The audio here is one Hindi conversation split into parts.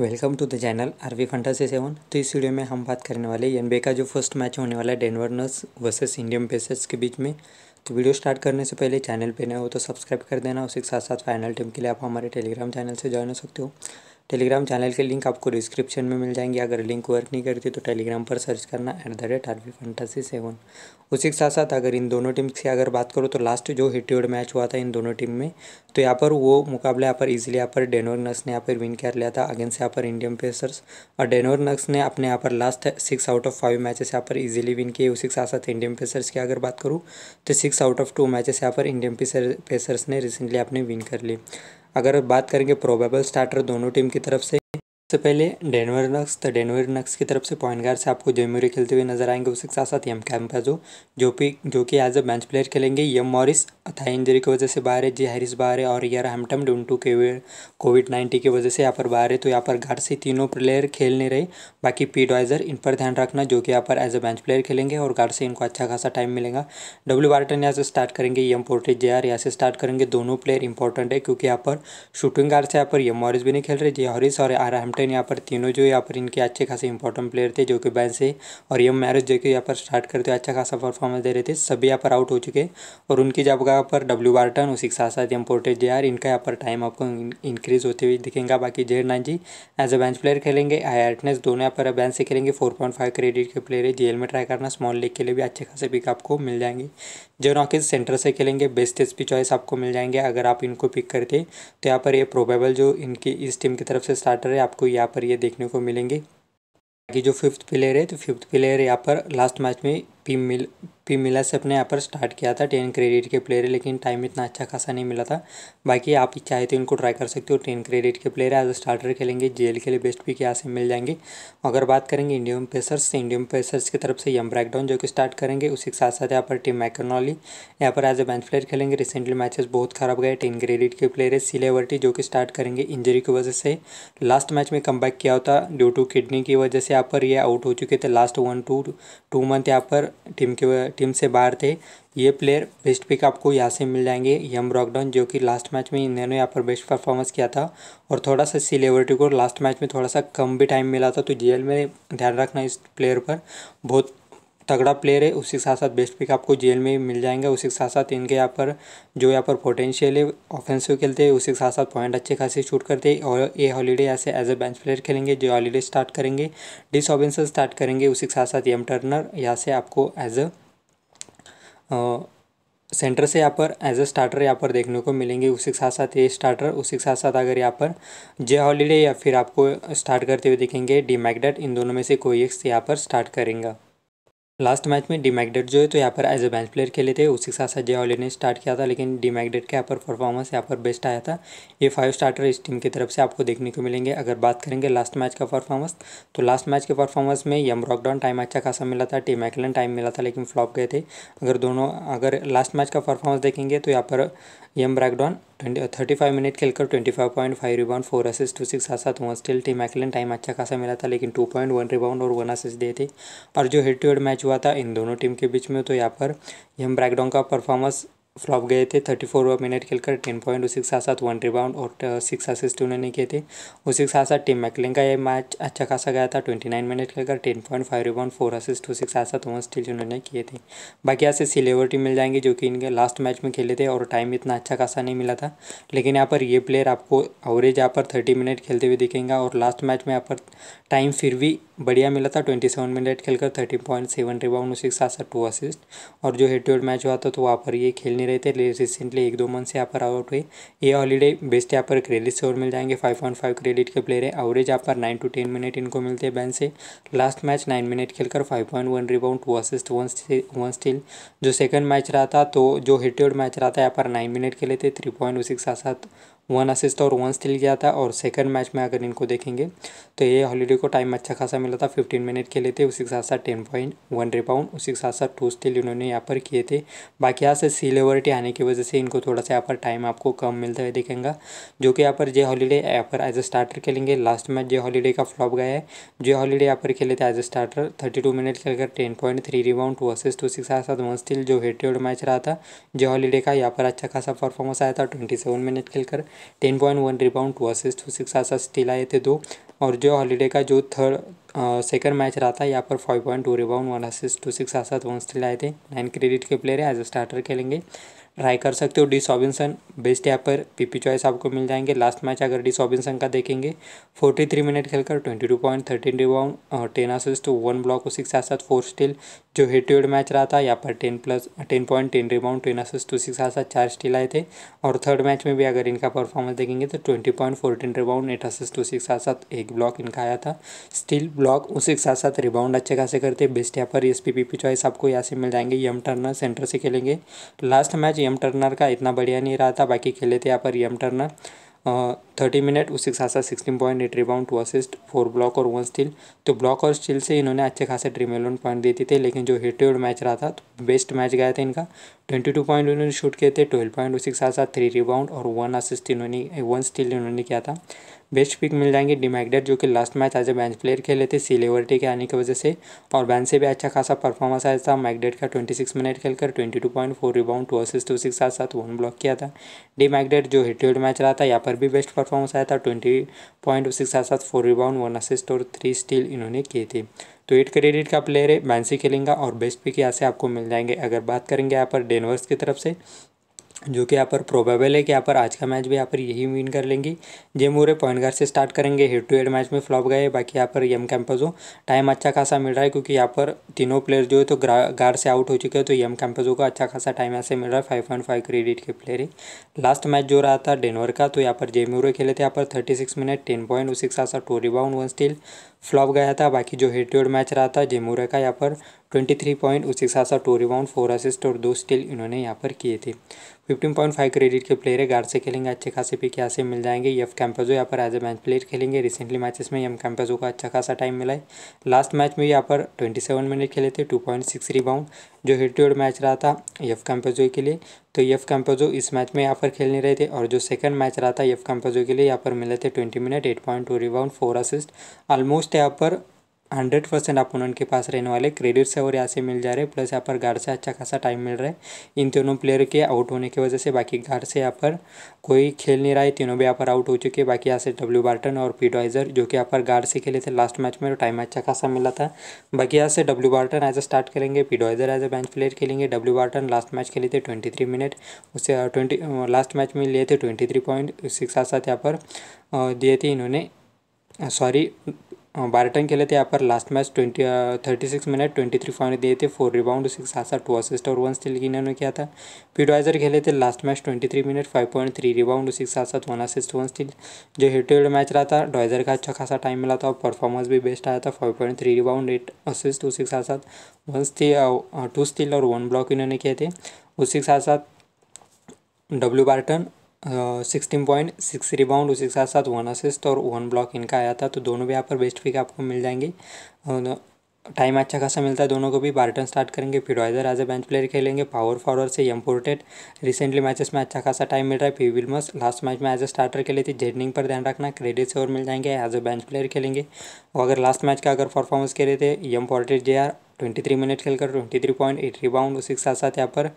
welcome to the channel RV fantasy seven तो इस वीडियो में हम बात करने वाले एन का जो फर्स्ट मैच होने वाला है Denver nurse versus Indian Pacers के बीच में तो वीडियो स्टार्ट करने से पहले चैनल पे नए हो तो सब्सक्राइब कर देना उसके साथ साथ फाइनल टीम के लिए आप हमारे टेलीग्राम चैनल से ज्वाइन हो सकते हो टेलीग्राम चैनल के लिंक आपको डिस्क्रिप्शन में मिल जाएंगे अगर लिंक वर्क नहीं करती तो टेलीग्राम पर सर्च करना at the rate R V fantasy seven उसी के साथ साथ अगर इन दोनों टीम की अगर बात करूँ तो लास्ट जो हिटियोड मैच हुआ था इन दोनों टीम में तो यहाँ पर वो मुकाबला यहाँ पर इजिली यहाँ पर डेनोर नक्स ने यहाँ पर विन कर लिया था अगेंस्ट यहाँ पर इंडियन पेसर्स और डेनोर नक्स ने अपने यहाँ पर last six out of five matches यहाँ पर इजिली विन किए उसी के साथ साथ इंडियन पेसर्स की अगर बात करूँ तो six out of two matches यहाँ पर इंडियन पेसर्स ने रिसेंटली अपने विन कर लिए अगर बात करेंगे प्रोबेबल स्टार्टर दोनों टीम की तरफ से सबसे पहले डेनवर नक्स तो डेनवर नक्स की तरफ से पॉइंट गार्ड से आपको जेम्यूरी खेलते हुए नजर आएंगे उसके साथ साथ यम कैम का जो पी जो कि एज अ बेंच प्लेयर खेलेंगे यम मॉरिस अथाई इंजरी की वजह से बाहर है जी हैरिस बाहर है और यार हेमटम डुंटू के कोविड नाइन्टीन की वजह से यहाँ पर बाहर है तो यहाँ पर घर से तीनों प्लेयर खेल नहीं रहे बाकी पी डॉइजर इन पर ध्यान रखना जो कि यहाँ पर एज अ बेंच प्लेयर खेलेंगे और घर से इनको अच्छा खासा टाइम मिलेगा डब्ल्यू बार्टन यहाँ से स्टार्ट करेंगे यम पोर्टेज जे आर यहाँ से स्टार्ट करेंगे दोनों प्लेयर इंपॉर्टेंट है क्योंकि यहाँ पर शूटिंग गार्ड से यहाँ पर यम मॉरिस भी नहीं खेल रहे जे हॉरिस और आर कैप्टन यहाँ पर तीनों जो यहाँ पर इनके अच्छे खासे इंपॉर्टेंट प्लेयर थे जो कि बैन से और यम मैरिज जो कि यहाँ पर स्टार्ट करते हुए अच्छा खासा परफॉर्मेंस दे रहे थे सभी यहाँ पर आउट हो चुके और उनकी जगह पर डब्ल्यू बार्टन उसी के साथ साथ यम पोर्टेज जे इनका यहाँ पर टाइम आपको इंक्रीज होते हुए दिखेगा बाकी Z nine G as a bench player खेलेंगे आई आर्टनेस दोनों यहाँ पर बैन से खेलेंगे फोर पॉइंट फाइव क्रेडिट के प्लेयर है जेल में ट्राई करना स्मॉल लीग के लिए भी अच्छे खासे पिक आपको मिल जाएंगे जो नॉकिस सेंटर से खेलेंगे बेस्ट एस चॉइस आपको मिल जाएंगे अगर आप इनको पिक करते तो यहाँ पर ये प्रोबेबल जो इनकी इस टीम की तरफ से स्टार्टर है आपको यहाँ पर ये देखने को मिलेंगे बाकी जो फिफ्थ प्लेयर है तो फिफ्थ प्लेयर यहाँ पर लास्ट मैच में पी मिल पी मिला से अपने यहाँ पर स्टार्ट किया था टेन क्रेडिट के प्लेयर है लेकिन टाइम इतना अच्छा खासा नहीं मिला था बाकी आप चाहे तो इनको ट्राई कर सकते हो टेन क्रेडिट के प्लेयर एज अ स्टार्टर खेलेंगे जेल के लिए बेस्ट भी यहाँ से मिल जाएंगे अगर बात करेंगे इंडियन पेसर्स तो इंडियन पेसर्स की तरफ से यम ब्रैकडाउन जो कि स्टार्ट करेंगे उसी के साथ साथ यहाँ पर टीम मैकनॉली यहाँ पर एज ए बेंच प्लेयर खेलेंगे रिसेंटली मैचेस बहुत खराब गए टेन क्रेडिट के प्लेयर है सिलेवर्टी जो कि स्टार्ट करेंगे इंजरी की वजह से लास्ट मैच में कम किया होता ड्यू टू किडनी की वजह से यहाँ पर ये आउट हो चुके थे last one two two month यहाँ पर टीम के टीम से बाहर थे ये प्लेयर बेस्ट पिक आपको यहाँ से मिल जाएंगे यम ब्रॉकडाउन जो कि लास्ट मैच में इन्होंने यहाँ पर बेस्ट परफॉर्मेंस किया था और थोड़ा सा सिलेवरिटी को लास्ट मैच में थोड़ा सा कम भी टाइम मिला था तो जेल में ध्यान रखना इस प्लेयर पर बहुत तगड़ा प्लेयर है उसी के साथ साथ बेस्ट पिक आपको जेल में मिल जाएंगे उसी के साथ साथ इनके यहाँ पर जो यहाँ पर पोटेंशियल है ऑफेंसिव खेलते हैं उसी के साथ साथ पॉइंट अच्छे खासे शूट करते हैं और ए हॉलीडे ऐसे एज ए बेंच प्लेयर खेलेंगे जो हॉलीडे स्टार्ट करेंगे डिस ऑबेंसन स्टार्ट करेंगे उसी के साथ साथ एम टर्नर यहाँ से आपको एज अ सेंटर से यहाँ पर एज अ स्टार्टर यहाँ पर देखने को मिलेंगे उसी के साथ साथ ये स्टार्टर उसी के साथ साथ अगर यहाँ पर जे हॉलीडे या फिर आपको स्टार्ट करते हुए देखेंगे डी मैगडेट इन दोनों में से कोई एक यहाँ पर स्टार्ट करेंगे लास्ट मैच में डी मैगडेट जो है तो यहाँ पर एज ए बेंच प्लेयर खेले थे उसके साथ साथ जय ऑली ने स्टार्ट किया था लेकिन डी मैगडेट का यहाँ पर परफॉर्मेंस यहाँ पर बेस्ट आया था ये फाइव स्टार्टर इस टीम की तरफ से आपको देखने को मिलेंगे अगर बात करेंगे लास्ट मैच का परफॉर्मेंस तो लास्ट मैच के परफॉर्मेंस में यम रॉकडाउन टाइम अच्छा खासा मिला था टी मैकलन टाइम मिला था लेकिन फ्लॉप गए थे अगर दोनों अगर लास्ट मैच का परफॉर्मेंस देखेंगे तो यहाँ पर यम ब्रैकडॉन ट्वेंटी थर्टी फाइव मिनट खेलकर twenty five point five rebound four assist two six साथ साथ हुआ स्टिल टीम मैकलिन टाइम अच्छा खासा मिला था लेकिन टू पॉइंट वन रिबाउंड और वन असिस्ट दिए थे और जो हेड टू हेड मैच हुआ था इन दोनों टीम के बीच में तो यहाँ पर यम ब्रैकडाउन का परफॉर्मेंस फ्लॉप गए थे थर्टी फोर ओवर मिनट खेलकर टेन पॉइंट उसी के साथ साथ वन रिबाउंड और सिक्स uh, असिस्ट उन्होंने किए थे उसी के साथ साथ टीम मैकलिंग का ये मैच अच्छा खासा गया था ट्वेंटी नाइन मिनट खेलकर ten point five rebound four assist उसी के साथ साथ वन स्टील उन्होंने किए थे बाकी यहाँ से सिलेवर टीम मिल जाएंगे जो कि इनके लास्ट मैच में खेले थे और टाइम इतना अच्छा खासा नहीं मिला था लेकिन यहाँ पर ये प्लेयर आपको एवरेज यहाँ पर थर्टी मिनट खेलते हुए दिखेंगे और लास्ट मैच में यहाँ पर टाइम फिर भी बढ़िया मिला था ट्वेंटी सेवन मिनट खेलकर थर्टी पॉइंट सेवन रिबाउंड उसके साथ साथ टू असिस्ट और जो हेड टू हेड मैच हुआ था तो वहाँ पर ये खेल नहीं रहे थे रिसेंटली एक दो मंथ से यहाँ पर आउट हुए ये हॉलीडे बेस्ट यहाँ पर क्रेडिट से और मिल जाएंगे फाइव पॉइंट फाइव क्रेडिट के प्लेयर है एवरेज यहाँ पर नाइन टू टेन मिनट इनको मिलते हैं बैन से लास्ट मैच नाइन मिनट खेलकर five point one rebound two assist one one steal जो सेकंड मैच रहा था तो जो हेड टू हेड मैच रहा था यहाँ पर नाइन मिनट खेले थे थ्री पॉइंट उसके साथ साथ वन असिस्ट और वन स्टिल गया था और सेकंड मैच में अगर इनको देखेंगे तो ये हॉलीडे को टाइम अच्छा खासा मिला था फिफ्टीन मिनट खेले थे उसी के साथ साथ टेन पॉइंट वन रिपाउंड उसी के साथ साथ टू स्टिल इन्होंने यहाँ पर किए थे बाकी यहाँ से सिलेवरिटी आने की वजह से इनको थोड़ा सा यहाँ पर टाइम आपको कम मिलता है देखेंगे जो कि यहाँ पर जे हॉलीडे यहाँ पर एज ए स्टार्टर खेलेंगे लास्ट मैच जे हॉलीडे का फ्लॉप गया है जे हॉलीडे यहाँ पर खेले थे as a starter thirty two minute खेलकर ten point three rebound two assist उसी के साथ साथ वन स्टिल जो हेटेड मैच रहा था जे हॉलीडे का यहाँ पर अच्छा खासा परफॉर्मेंस आया था ट्वेंटी सेवन मिनट खेलकर ten point one rebound two assist two six आसा स्टील आए थे दो और जो हॉलीडे का जो थर्ड सेकंड मैच रहा था यहाँ पर five point two rebound one assist two six आसा वन स्टील आए थे नाइन क्रेडिट के प्लेयर है एज अ स्टार्टर खेलेंगे ट्राई कर सकते हो डी सॉबिनसन बेस्ट यहाँ पर पीपी चॉइस आपको मिल जाएंगे लास्ट मैच अगर डी सॉबिनसन का देखेंगे फोर्टी थ्री मिनट खेलकर twenty two point thirteen rebound ten assist one block और सिक्स के फोर स्टील जो हेड टू हेड मैच रहा था यहाँ पर ten plus ten point ten rebound ten assist two six साथ चार स्टील आए थे और थर्ड मैच में भी अगर इनका परफॉर्मेंस देखेंगे तो twenty point fourteen rebound eight assist two six आसाथ साथ एक ब्लॉक इनका आया था स्टील ब्लॉक उसके साथ साथ रिबाउंड अच्छे खासे करते बेस्ट यहाँ पर एस पी पी चॉइस आपको यहाँ से मिल जाएंगे यम टर्नर सेंटर से खेलेंगे लास्ट मैच यम टर्नर का इतना बढ़िया नहीं रहा था बाकी खेले थे यहाँ पर यम टर्नर थर्टी मिनट उसके साथ साथ sixteen point eight rebound two assist four block और वन स्टील तो ब्लॉक और स्टील से इन्होंने अच्छे खासे ड्रीम इलेवन पॉइंट देते थे लेकिन जो हेड टू मैच रहा था तो बेस्ट मैच गया था इनका ट्वेंटी टू पॉइंट इन्होंने शूट किए थे ट्वेल्व पॉइंट उसके साथ साथ थ्री रिबाउंड और वन असिस्ट इन्होंने वन स्टील इन्होंने किया था बेस्ट पिक मिल जाएंगे डिमैगडेट जो कि last match as a bench player खेले थे सिलेवर्टी के आने की वजह से और बैन से भी अच्छा खासा परफॉर्मेंस आया था मैगडेट का ट्वेंटी सिक्स मिनट खेलकर twenty two point four rebound two assist two six साथ साथ वन ब्लॉक किया था डी मैगडेट जो हिट मैच रहा था यहाँ पर भी बेस्ट परफॉर्मेंस आया था ट्वेंटी पॉइंट सिक्स साथ साथ फोर रिबाउंड वन असिस्ट और थ्री स्टील इन्होंने किए थे तो एट क्रेडिट का प्लेयर है बैंसी खेलेंगे और बेस्ट पिक यहाँ से आपको मिल जाएंगे अगर बात करेंगे यहाँ पर डेनवर्स की तरफ से जो कि यहाँ पर प्रोबेबल है कि यहाँ पर आज का मैच भी यहाँ पर यही विन कर लेंगी जे मोरे पॉइंट गार्ड से स्टार्ट करेंगे हेड टू हेड मैच में फ्लॉप गए बाकी यहाँ पर यम कैंपजो टाइम अच्छा खासा मिल रहा है क्योंकि यहाँ पर तीनों प्लेयर जो है तो गार्ड से आउट हो चुके हैं तो यम कैंपजो को अच्छा खासा टाइम ऐसे मिल रहा है फाइव पॉइंट फाइव क्रेडिट के प्लेयर ही लास्ट मैच जो रहा था डेनवर का तो यहाँ पर जे खेले थे यहाँ पर thirty six minute ten point six साथ two rebound one steal flop गया था बाकी जो हेड टू हेड मैच रहा था जेमोरा का यहाँ पर ट्वेंटी थ्री पॉइंट उसके साथ साथ टू रिबाउंड फोर असिस्ट और दो स्टिल इन्होंने यहाँ पर किए थे फिफ्टीन पॉइंट फाइव क्रेडिट के प्लेयर है गार्ड से खेलेंगे अच्छे खासे पिक यहाँ से मिल जाएंगे यफ कैंपेजो यहाँ पर एज ए मैच प्लेयर खेलेंगे रिसेंटली मैचेस में यम कैंपेजो का अच्छा खासा टाइम मिला है लास्ट मैच में यहाँ पर ट्वेंटी सेवन मिनट खेले थे टू पॉइंट सिक्स रिबाउंड जो हेड टू हेड मैच रहा था यफ कैम्पोजो के लिए तो यफ कैम्पोजो इस मैच में यहाँ पर खेल नहीं रहे थे और जो सेकंड मैच रहा था यफ कैम्पोजो के लिए यहाँ पर मिले थे twenty minute eight point two rebound four assist almost यहाँ पर हंड्रेड परसेंट अपोनेंट के पास रहने वाले क्रेडिट्स है और यहाँ से मिल जा रहे हैं प्लस यहाँ पर गार्ड से अच्छा खासा टाइम मिल रहा है इन तीनों प्लेयर के आउट होने की वजह से बाकी गार्ड से यहाँ पर कोई खेल नहीं रहा है तीनों भी यहाँ पर आउट हो चुके हैं बाकी यहाँ से डब्ल्यू बार्टन और पीडवाइजर जो कि यहाँ पर गार्ड से खेले थे लास्ट मैच में टाइम तो अच्छा खासा मिला था बाकी यहाँ से W Barton as a start करेंगे पीडवाइजर एज अ बेंच प्लेयर खेलेंगे डब्ल्यू बार्टन लास्ट मैच खेले थे ट्वेंटी थ्री मिनट उससे ट्वेंटी लास्ट मैच में लिए थे ट्वेंटी थ्री पॉइंट उसके साथ साथ यहाँ पर दिए थे इन्होंने सॉरी बार्टन खेले थे यहाँ पर last match twenty thirty six minute twenty three five दिए थे फोर रिबाउंड सिक्स आसार टू असिस्ट और वन स्टिल की इन्होंने किया था पीडवाइजर खेले थे last match twenty three minute five point three rebound six साथ वन असिस्ट वन स्टिल जो हिट हेड मैच रहा था डॉइजर का अच्छा खासा टाइम मिला था और परफॉर्मेंस भी बेस्ट आया था five point three rebound eight assist two six साथ वन स्टील टू स्टिल और वन ब्लॉक इन्होंने किए थे उसके साथ साथ W Barton sixteen point six rebound उसी के साथ साथ वन असिस्ट और वन ब्लॉक इनका आया था तो दोनों भी यहाँ पर बेस्ट पिक आपको मिल जाएंगे टाइम अच्छा खासा मिलता है दोनों को भी बार्टन स्टार्ट करेंगे फिर वाइजर एज ए बेंच प्लेयर खेलेंगे पावर फॉरवर्ड से इंपोर्टेड रिसेंटली मैचेस में अच्छा खासा टाइम मिल रहा है पी विलमस लास्ट मैच में एज ए स्टार्टर खेली थी जेडनिंग पर ध्यान रखना क्रेडिट से और मिल जाएंगे एज ए बेंच प्लेयर खेलेंगे और अगर लास्ट मैच का अगर परफॉर्मेंस खेले थे फोर्टेड J R twenty three minute खेलकर twenty three point eight rebound उसी के साथ साथ यहाँ पर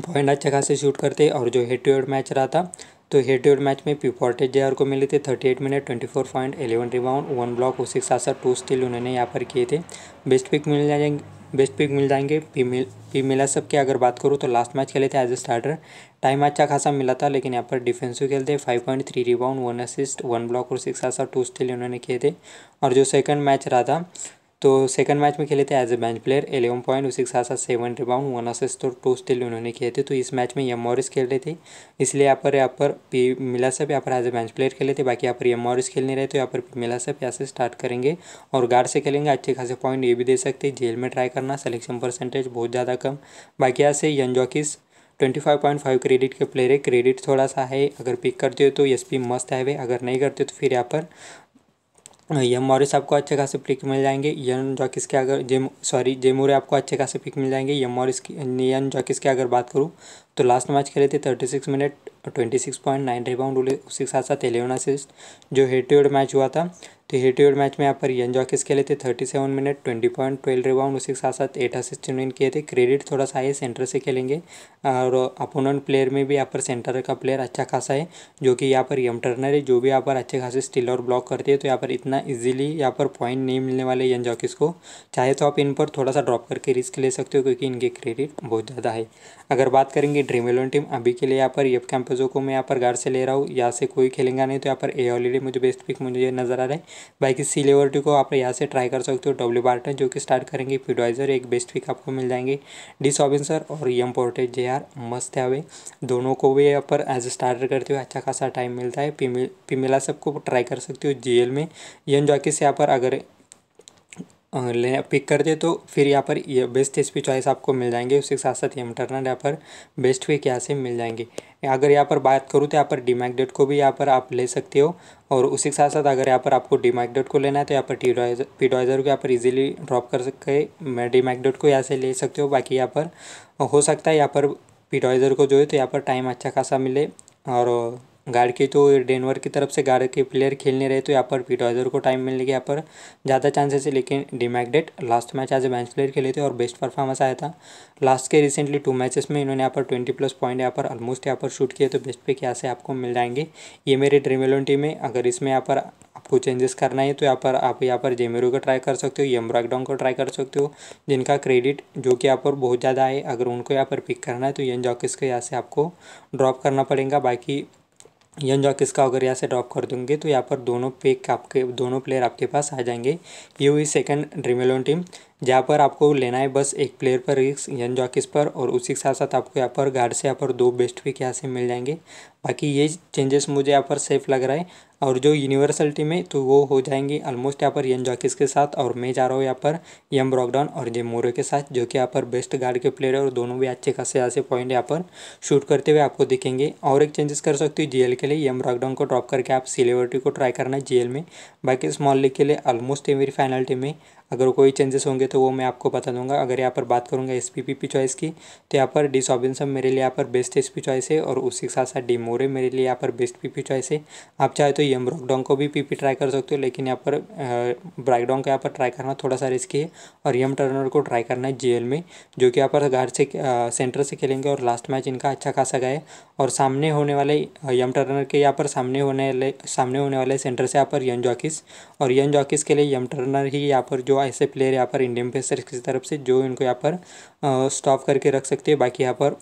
पॉइंट अच्छे खासे शूट करते और जो हेड टू हेड मैच रहा था तो हेड टू हेड मैच में फोर्टेज जे को मिले थे thirty eight minute twenty four point eleven rebound one block उसी के साथ साथ टू स्टिल उन्होंने यहाँ पर किए थे बेस्ट पिक मिल जाएंगे बेस्ट पिक मिल जाएंगे पी मिल पी मिला सब की अगर बात करूँ तो लास्ट मैच खेले थे एज ए स्टार्टर टाइम अच्छा खासा मिला था लेकिन यहाँ पर डिफेंसिव खेलते five point three rebound one assist one block और सिक्स आसा टू स्टिल उन्होंने किए थे और जो सेकंड मैच रहा था तो सेकंड मैच में खेले थे as a bench player eleven point उसी के साथ साथ सेवन रिबाउंड वन असिस्ट तो टू स्टिल उन्होंने किए थे तो इस मैच में यम मॉरिस खेल रहे थे इसलिए यहाँ पर यहाँ पर पी मिला सब यहाँ पर एज ए बेंच प्लेयर खेले थे बाकी यहाँ पर यम मॉरिस खेल नहीं रहे तो यहाँ पर मिला सब यहाँ से स्टार्ट करेंगे और गार्ड से खेलेंगे अच्छे खासे पॉइंट ये भी दे सकते हैं जेल में ट्राई करना सेलेक्शन परसेंटेज बहुत ज़्यादा कम बाकी यहाँ से N Jokic twenty five point five credit के प्लेयर है क्रेडिट थोड़ा सा है अगर पिक करते हो तो एस पी मस्त है वे अगर नहीं करते हो तो फिर यहाँ पर एम मॉरिस आपको अच्छे खासे पिक मिल जाएंगे यन जॉकिस के अगर जेम सॉरी जेमोरे आपको अच्छे खासे पिक मिल जाएंगे यम मॉरिस की यन जॉकिस की अगर बात करूँ तो लास्ट मैच खेले थे thirty six minute twenty six point nine rebound उसी उसके साथ साथ एलेवन असिस्ट जो हेड टू हेड मैच हुआ था तो हेड टू हेड मैच में यहाँ पर यन जॉकिस खेले थे thirty seven minute twenty point twelve rebound उसके साथ साथ एट असिस्ट इन्होंने किए थे क्रेडिट थोड़ा सा है सेंटर से खेलेंगे और अपोनेंट प्लेयर में भी यहाँ पर सेंटर का प्लेयर अच्छा खासा है जो कि यहाँ पर यम टर्नर है जो भी यहाँ पर अच्छे खासे स्टिल और ब्लॉक करते हैं तो यहाँ पर इतना ईजिली यहाँ पर पॉइंट नहीं मिलने वाले यन जॉकिस को चाहे तो आप इन पर थोड़ा सा ड्रॉप करके रिस्क ले सकते हो क्योंकि इनके क्रेडिट बहुत ज़्यादा है अगर बात करेंगे कि ड्रीम इलेवन टीम अभी के लिए यहाँ पर येप कैंपजो को मैं यहाँ पर गार्ड से ले रहा हूँ यहाँ से कोई खेलेगा नहीं तो यहाँ पर ए ऑलरेडी मुझे बेस्ट पिक मुझे नजर आ रहा है बाकी सी लेवल को आप यहाँ से ट्राई कर सकते हो डब्ल्यू बार्टन जो कि स्टार्ट करेंगे फ्यूडाइजर एक बेस्ट पिक आपको मिल जाएंगे डी सॉबिनसर और यम पोर्टेज जे आर मस्त है दोनों को भी यहाँ पर एज ए स्टार्टर करते हुए अच्छा खासा टाइम मिलता है पिमिला सबको ट्राई कर सकते हो जी में यन जॉकिस यहाँ पर अगर ले पिक कर दे तो फिर यहाँ पर ये बेस्ट एस पी चॉइस आपको मिल जाएंगे उसके साथ साथ ये इंटरनल यहाँ पर बेस्ट वे यहाँ से मिल जाएंगे अगर यहाँ पर बात करूँ तो यहाँ पर डी डेट को भी यहाँ पर आप ले सकते हो और उसी के साथ साथ अगर यहाँ पर आपको डी डेट को लेना है तो यहाँ पर टी पी डॉइजर को यहाँ पर इजीली ड्रॉप कर सकते डी डेट को यहाँ से ले सकते हो बाकी यहाँ पर हो सकता है यहाँ पर पीडोइजर को जो है तो यहाँ पर टाइम अच्छा खासा मिले और गार्ड की तो डेनवर की तरफ से गार्ड के प्लेयर खेलने रहे तो यहाँ पर पीटोजर को टाइम मिलने के यहाँ पर ज़्यादा चांसेस है लेकिन डिमैगडेट लास्ट मैच आज ए बेंच प्लेयर खेले थे और बेस्ट परफॉर्मेंस आया था लास्ट के रिसेंटली टू मैचेस में इन्होंने यहाँ पर ट्वेंटी प्लस पॉइंट यहाँ पर ऑलमोस्ट यहाँ पर शूट किए तो बेस्ट पे यहाँ से आपको मिल जाएंगे ये मेरे ड्रीम इलेवन टीम है अगर इसमें यहाँ पर आपको चेंजेस करना है तो यहाँ पर आप यहाँ पर जेमेरो को ट्राई कर सकते हो यमराकडोंग को ट्राई कर सकते हो जिनका क्रेडिट जो कि यहाँ पर बहुत ज़्यादा है अगर उनको यहाँ पर पिक करना है तो यन जॉकिस के यहाँ से आपको ड्रॉप करना पड़ेगा बाकी यन जॉकिस का अगर यहाँ से ड्रॉप कर दूंगे तो यहाँ पर दोनों पिक आपके दोनों प्लेयर आपके पास आ जाएंगे ये हुई सेकंड एलोन टीम जहाँ पर आपको लेना है बस एक प्लेयर पर रिक्स यन जॉकिस पर और उसी के साथ साथ आपको यहाँ पर गार्ड से यहाँ पर दो बेस्ट पिक यहाँ से मिल जाएंगे बाकी ये चेंजेस मुझे यहाँ पर सेफ लग रहा है और जो यूनिवर्सल टीम है तो वो हो जाएंगी ऑलमोस्ट यहाँ पर यन जॉकिस के साथ और मैं जा रहा हूँ यहाँ पर यम ब्रॉकडाउन और जे मोरे के साथ जो कि यहाँ पर बेस्ट गार्ड के प्लेयर है और दोनों भी अच्छे खासे ऐसे पॉइंट यहाँ पर शूट करते हुए आपको दिखेंगे और एक चेंजेस कर सकते हो जी के लिए यम ब्रॉकडाउन को ड्रॉप करके आप सिलेवर्टी को ट्राई करना जीएल में बाकी स्मॉल लीग के लिए ऑलमोस्ट मेरी फाइनल टीम है अगर कोई चेंजेस होंगे तो वो मैं आपको बता दूंगा अगर यहाँ पर बात करूँगा S P P P choice की तो यहाँ पर डी सॉबिनसम मेरे लिए यहाँ पर बेस्ट एस पी चॉइस है और उसी के साथ साथ डी मोरे मेरे लिए यहाँ पर बेस्ट पी पी चॉइस है आप चाहे तो यम ब्रॉकडोंग को भी पी पी ट्राई कर सकते हो लेकिन यहाँ पर ब्राइकडोंग का यहाँ पर ट्राई करना थोड़ा सा रिस्की है और यम टर्नर को ट्राई करना है जी में जो कि यहाँ पर घर से सेंटर से खेलेंगे और लास्ट मैच इनका अच्छा खासा गया है और सामने होने वाले यम टर्नर के यहाँ पर सामने होने वाले सामने होने वाले सेंटर से यहाँ पर यन जॉकिस और यन जॉकिस के लिए यम टर्नर ही यहाँ पर जो ऐसे प्लेयर यहाँ पर इंडियन पेसर्स की तरफ से जो इनको यहाँ पर स्टॉप करके रख सकते हैं बाकी यहाँ पर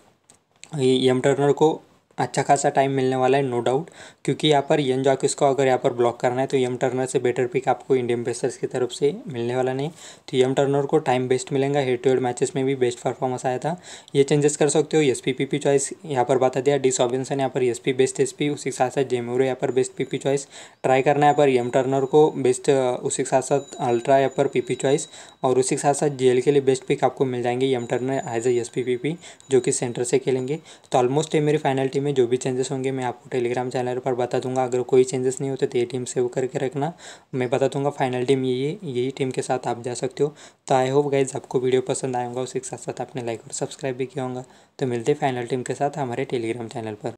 यम टर्नर को अच्छा खासा टाइम मिलने वाला है नो डाउट क्योंकि यहाँ पर यन जॉकिस को अगर यहाँ पर ब्लॉक करना है तो यम टर्नर से बेटर पिक आपको इंडियन पेसर्स की तरफ से मिलने वाला नहीं तो यम टर्नर को टाइम बेस्ट मिलेगा हेड टू हेड मैचेस में भी बेस्ट परफॉर्मेंस आया था ये चेंजेस कर सकते हो S P P P choice यहाँ पर बता दिया डी सॉबिनसन यहाँ पर S P best S P उसी के साथ साथ जेमोरो यहाँ पर best P P choice try करना है यहाँ पर यम टर्नर को बेस्ट उसी के साथ साथ अल्ट्रा यहाँ पर पी चॉइस और उसी के साथ साथ जेल के लिए बेस्ट पिक आपको मिल जाएंगे M Turner as a S P P P जो कि सेंटर से खेलेंगे तो ऑलमोस्ट ये मेरी फाइनल टीम में जो भी चेंजेस होंगे मैं आपको टेलीग्राम चैनल पर बता दूंगा अगर कोई चेंजेस नहीं होते तो ये टीम सेव करके रखना मैं बता दूंगा फाइनल टीम यही यही टीम के साथ आप जा सकते हो तो आई होप गाइज आपको वीडियो पसंद आएगा उसके साथ साथ आपने लाइक और सब्सक्राइब भी किया होगा तो मिलते फाइनल टीम के साथ हमारे टेलीग्राम चैनल पर